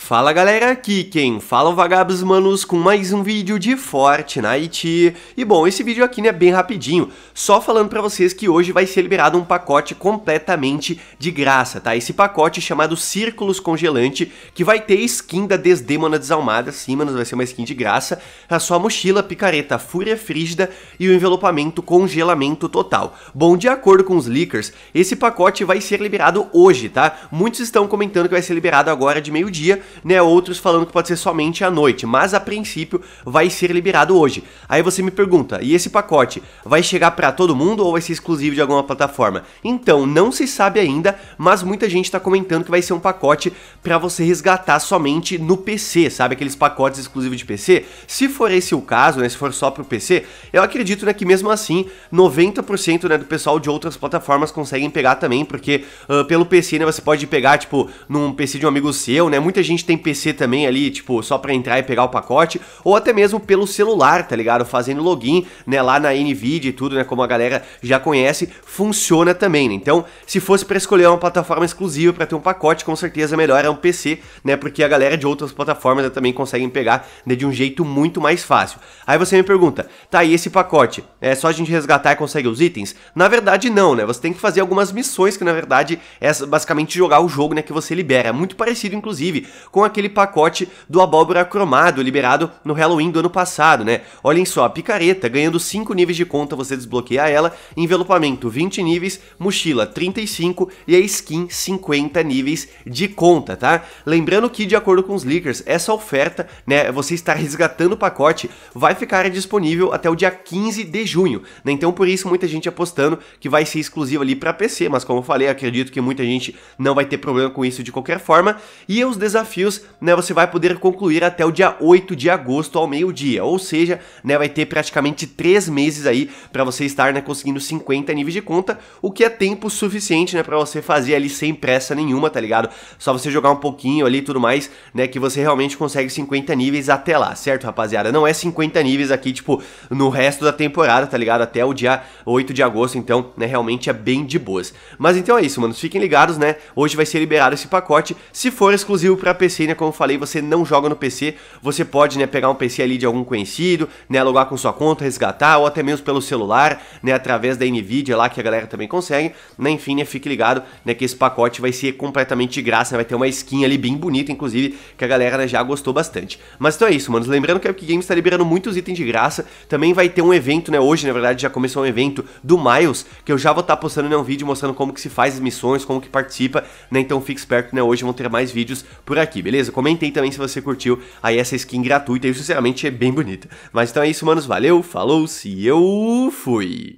Fala galera, aqui quem fala é Vagabos Manos com mais um vídeo de Fortnite. E bom, esse vídeo aqui né, é bem rapidinho, só falando pra vocês que hoje vai ser liberado um pacote completamente de graça, tá? Esse pacote chamado Círculos Congelante, que vai ter skin da Desdemona Desalmada, sim, manos, vai ser uma skin de graça, a sua mochila, picareta, fúria frígida e o envelopamento congelamento total. Bom, de acordo com os leakers, esse pacote vai ser liberado hoje, tá? Muitos estão comentando que vai ser liberado agora de meio-dia, né? Outros falando que pode ser somente à noite, mas a princípio vai ser liberado hoje. Aí você me pergunta, e esse pacote vai chegar para todo mundo ou vai ser exclusivo de alguma plataforma? Então, não se sabe ainda, mas muita gente está comentando que vai ser um pacote para você resgatar somente no PC, sabe? Aqueles pacotes exclusivos de PC. Se for esse o caso, né? Se for só pro PC, eu acredito né, que mesmo assim 90% né, do pessoal de outras plataformas conseguem pegar também, porque uh, pelo PC né, você pode pegar, tipo, num PC de um amigo seu, né? Muita gente gente tem PC também ali, tipo, só para entrar e pegar o pacote, ou até mesmo pelo celular, tá ligado? Fazendo login, né, lá na Nvidia e tudo, né, como a galera já conhece, funciona também, né? Então, se fosse para escolher uma plataforma exclusiva para ter um pacote, com certeza melhor é um PC, né, porque a galera de outras plataformas né, também conseguem pegar né, de um jeito muito mais fácil. Aí você me pergunta, tá, e esse pacote, é só a gente resgatar e consegue os itens? Na verdade não, né, você tem que fazer algumas missões que na verdade é basicamente jogar o jogo, né, que você libera, é muito parecido inclusive com aquele pacote do abóbora cromado liberado no Halloween do ano passado, né? Olhem só, a picareta ganhando 5 níveis de conta, você desbloqueia ela, envelopamento 20 níveis, mochila 35 e a skin 50 níveis de conta, tá? Lembrando que, de acordo com os leakers, essa oferta, né, você está resgatando o pacote, vai ficar disponível até o dia 15 de junho, né? Então, por isso, muita gente apostando que vai ser exclusivo ali para PC, mas como eu falei, acredito que muita gente não vai ter problema com isso de qualquer forma. E os desafios desafios, né, você vai poder concluir até o dia 8 de agosto ao meio-dia, ou seja, né, vai ter praticamente 3 meses aí para você estar, né, conseguindo 50 níveis de conta, o que é tempo suficiente, né, para você fazer ali sem pressa nenhuma, tá ligado? Só você jogar um pouquinho ali e tudo mais, né, que você realmente consegue 50 níveis até lá, certo, rapaziada? Não é 50 níveis aqui, tipo, no resto da temporada, tá ligado? Até o dia 8 de agosto, então, né, realmente é bem de boas. Mas então é isso, mano, fiquem ligados, né? Hoje vai ser liberado esse pacote. Se for exclusivo para PC, né? Como eu falei, você não joga no PC, você pode né, pegar um PC ali de algum conhecido, né? Alugar com sua conta, resgatar, ou até mesmo pelo celular, né? Através da Nvidia lá, que a galera também consegue. Né, enfim, né, fique ligado né, que esse pacote vai ser completamente de graça, né, vai ter uma skin ali bem bonita, inclusive, que a galera né, já gostou bastante. Mas então é isso, mano. Lembrando que a Epic Games está liberando muitos itens de graça. Também vai ter um evento, né? Hoje, na verdade, já começou um evento do Miles, que eu já vou estar tá postando né, um vídeo mostrando como que se faz as missões, como que participa, né? Então fique esperto, né? Hoje vão ter mais vídeos por aqui aqui, beleza? Comentei também se você curtiu aí essa skin gratuita e sinceramente é bem bonita. Mas então é isso, manos. Valeu, falou, se eu fui!